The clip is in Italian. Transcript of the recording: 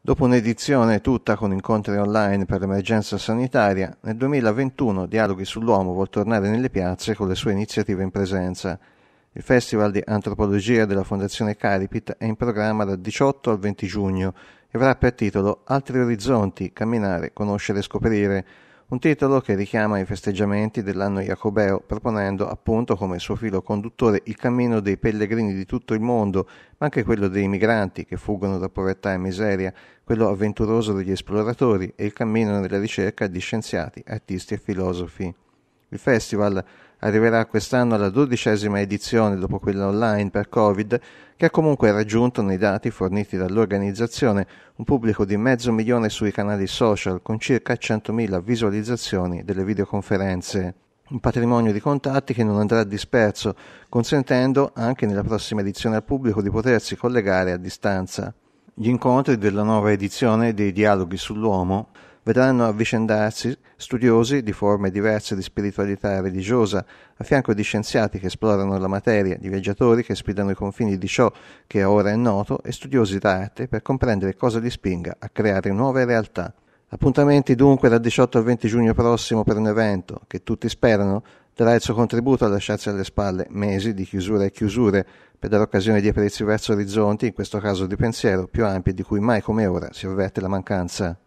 Dopo un'edizione tutta con incontri online per l'emergenza sanitaria, nel 2021 Dialoghi sull'Uomo vuol tornare nelle piazze con le sue iniziative in presenza. Il Festival di Antropologia della Fondazione Caripit è in programma dal 18 al 20 giugno e avrà per titolo Altri orizzonti, camminare, conoscere e scoprire un titolo che richiama i festeggiamenti dell'anno Jacobeo, proponendo appunto come suo filo conduttore il cammino dei pellegrini di tutto il mondo, ma anche quello dei migranti che fuggono da povertà e miseria, quello avventuroso degli esploratori e il cammino nella ricerca di scienziati, artisti e filosofi. Il festival arriverà quest'anno alla dodicesima edizione dopo quella online per Covid, che ha comunque raggiunto, nei dati forniti dall'organizzazione, un pubblico di mezzo milione sui canali social, con circa 100.000 visualizzazioni delle videoconferenze. Un patrimonio di contatti che non andrà disperso, consentendo anche nella prossima edizione al pubblico di potersi collegare a distanza. Gli incontri della nuova edizione dei Dialoghi sull'uomo vedranno avvicendarsi studiosi di forme diverse di spiritualità religiosa, a fianco di scienziati che esplorano la materia, di viaggiatori che sfidano i confini di ciò che ora è noto e studiosi d'arte per comprendere cosa li spinga a creare nuove realtà. Appuntamenti dunque dal 18 al 20 giugno prossimo per un evento che tutti sperano darà il suo contributo a lasciarsi alle spalle mesi di chiusure e chiusure per dare occasione di aprirsi verso orizzonti, in questo caso di pensiero, più ampi di cui mai come ora si avverte la mancanza.